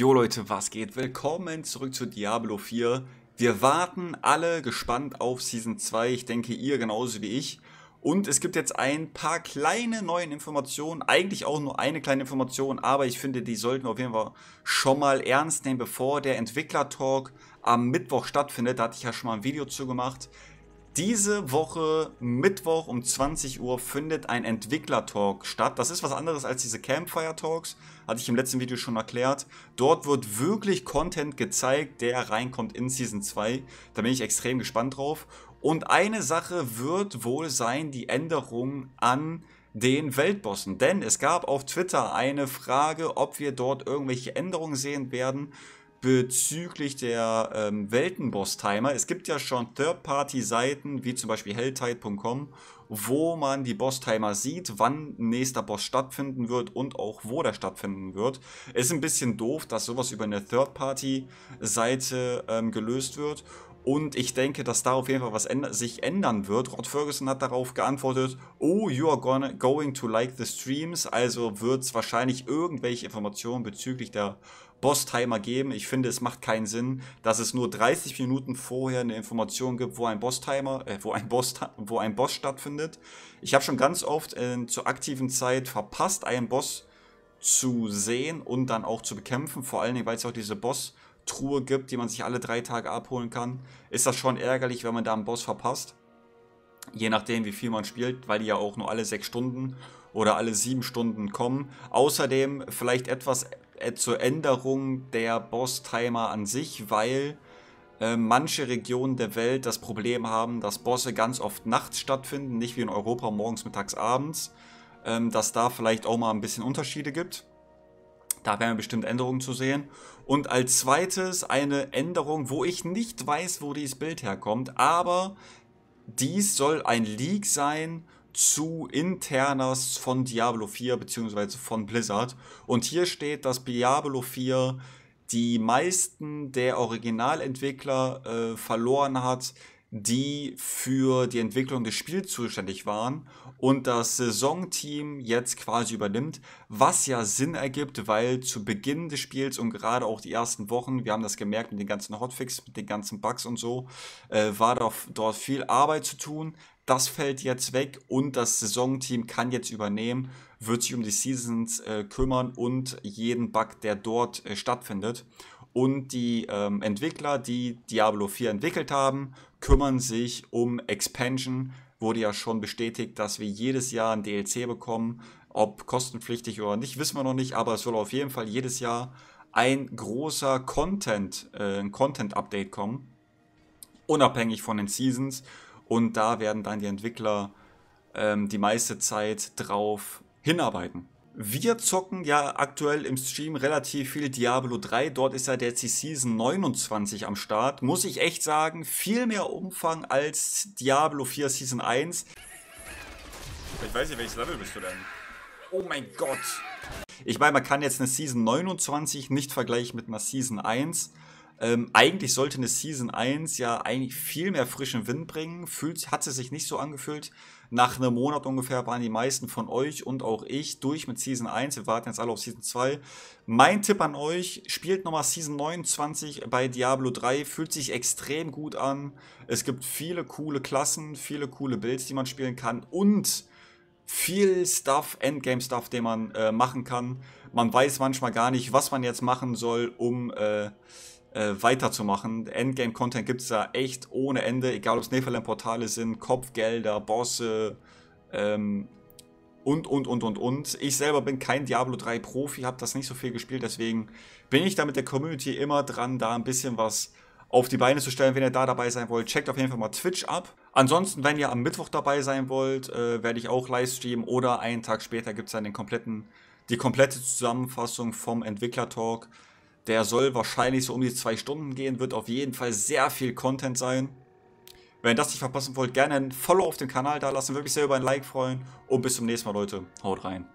Jo Leute, was geht? Willkommen zurück zu Diablo 4. Wir warten alle gespannt auf Season 2. Ich denke, ihr genauso wie ich. Und es gibt jetzt ein paar kleine neue Informationen. Eigentlich auch nur eine kleine Information, aber ich finde, die sollten wir auf jeden Fall schon mal ernst nehmen, bevor der Entwickler-Talk am Mittwoch stattfindet. Da hatte ich ja schon mal ein Video zu gemacht. Diese Woche, Mittwoch um 20 Uhr, findet ein Entwickler-Talk statt. Das ist was anderes als diese Campfire-Talks, hatte ich im letzten Video schon erklärt. Dort wird wirklich Content gezeigt, der reinkommt in Season 2. Da bin ich extrem gespannt drauf. Und eine Sache wird wohl sein, die Änderung an den Weltbossen. Denn es gab auf Twitter eine Frage, ob wir dort irgendwelche Änderungen sehen werden bezüglich der ähm, Weltenboss-Timer. Es gibt ja schon Third-Party-Seiten, wie zum Beispiel helltide.com, wo man die Boss-Timer sieht, wann nächster Boss stattfinden wird und auch wo der stattfinden wird. Ist ein bisschen doof, dass sowas über eine Third-Party-Seite ähm, gelöst wird. Und ich denke, dass da auf jeden Fall was änd sich ändern wird. Rod Ferguson hat darauf geantwortet, oh, you are gonna, going to like the streams. Also wird es wahrscheinlich irgendwelche Informationen bezüglich der Boss-Timer geben. Ich finde, es macht keinen Sinn, dass es nur 30 Minuten vorher eine Information gibt, wo ein Boss-Timer, äh, wo Boss, wo ein Boss stattfindet. Ich habe schon ganz oft äh, zur aktiven Zeit verpasst, einen Boss zu sehen und dann auch zu bekämpfen. Vor allen Dingen, weil es auch diese Boss- Truhe gibt, die man sich alle drei Tage abholen kann, ist das schon ärgerlich, wenn man da einen Boss verpasst. Je nachdem, wie viel man spielt, weil die ja auch nur alle sechs Stunden oder alle sieben Stunden kommen. Außerdem vielleicht etwas äh, zur Änderung der Boss-Timer an sich, weil äh, manche Regionen der Welt das Problem haben, dass Bosse ganz oft nachts stattfinden, nicht wie in Europa morgens, mittags, abends, ähm, dass da vielleicht auch mal ein bisschen Unterschiede gibt. Da werden wir bestimmt Änderungen zu sehen. Und als zweites eine Änderung, wo ich nicht weiß, wo dieses Bild herkommt, aber dies soll ein Leak sein zu Internas von Diablo 4 bzw. von Blizzard. Und hier steht, dass Diablo 4 die meisten der Originalentwickler äh, verloren hat, die für die Entwicklung des Spiels zuständig waren und das Saisonteam jetzt quasi übernimmt, was ja Sinn ergibt, weil zu Beginn des Spiels und gerade auch die ersten Wochen, wir haben das gemerkt mit den ganzen Hotfix, mit den ganzen Bugs und so, äh, war doch, dort viel Arbeit zu tun. Das fällt jetzt weg und das Saisonteam kann jetzt übernehmen, wird sich um die Seasons äh, kümmern und jeden Bug, der dort äh, stattfindet und die ähm, Entwickler, die Diablo 4 entwickelt haben, kümmern sich um Expansion. Wurde ja schon bestätigt, dass wir jedes Jahr ein DLC bekommen. Ob kostenpflichtig oder nicht, wissen wir noch nicht, aber es soll auf jeden Fall jedes Jahr ein großer Content, äh, ein Content-Update kommen. Unabhängig von den Seasons. Und da werden dann die Entwickler ähm, die meiste Zeit drauf hinarbeiten. Wir zocken ja aktuell im Stream relativ viel Diablo 3. Dort ist ja jetzt die Season 29 am Start. Muss ich echt sagen, viel mehr Umfang als Diablo 4 Season 1. Ich weiß nicht, welches Level bist du denn? Oh mein Gott. Ich meine, man kann jetzt eine Season 29 nicht vergleichen mit einer Season 1. Ähm, eigentlich sollte eine Season 1 ja eigentlich viel mehr frischen Wind bringen. Fühlt, hat sie sich nicht so angefühlt. Nach einem Monat ungefähr waren die meisten von euch und auch ich durch mit Season 1. Wir warten jetzt alle auf Season 2. Mein Tipp an euch, spielt nochmal Season 29 bei Diablo 3. Fühlt sich extrem gut an. Es gibt viele coole Klassen, viele coole Builds, die man spielen kann. Und viel Stuff, Endgame-Stuff, den man äh, machen kann. Man weiß manchmal gar nicht, was man jetzt machen soll, um... Äh, äh, weiterzumachen. Endgame-Content gibt es da echt ohne Ende, egal ob es Nephalem-Portale sind, Kopfgelder, Bosse ähm, und, und, und, und, und. Ich selber bin kein Diablo 3 Profi, habe das nicht so viel gespielt, deswegen bin ich da mit der Community immer dran, da ein bisschen was auf die Beine zu stellen. Wenn ihr da dabei sein wollt, checkt auf jeden Fall mal Twitch ab. Ansonsten, wenn ihr am Mittwoch dabei sein wollt, äh, werde ich auch live oder einen Tag später gibt es dann den kompletten, die komplette Zusammenfassung vom Entwickler-Talk. Der soll wahrscheinlich so um die zwei Stunden gehen, wird auf jeden Fall sehr viel Content sein. Wenn ihr das nicht verpassen wollt, gerne ein Follow auf dem Kanal da lassen, wirklich sehr über ein Like freuen. Und bis zum nächsten Mal, Leute. Haut rein.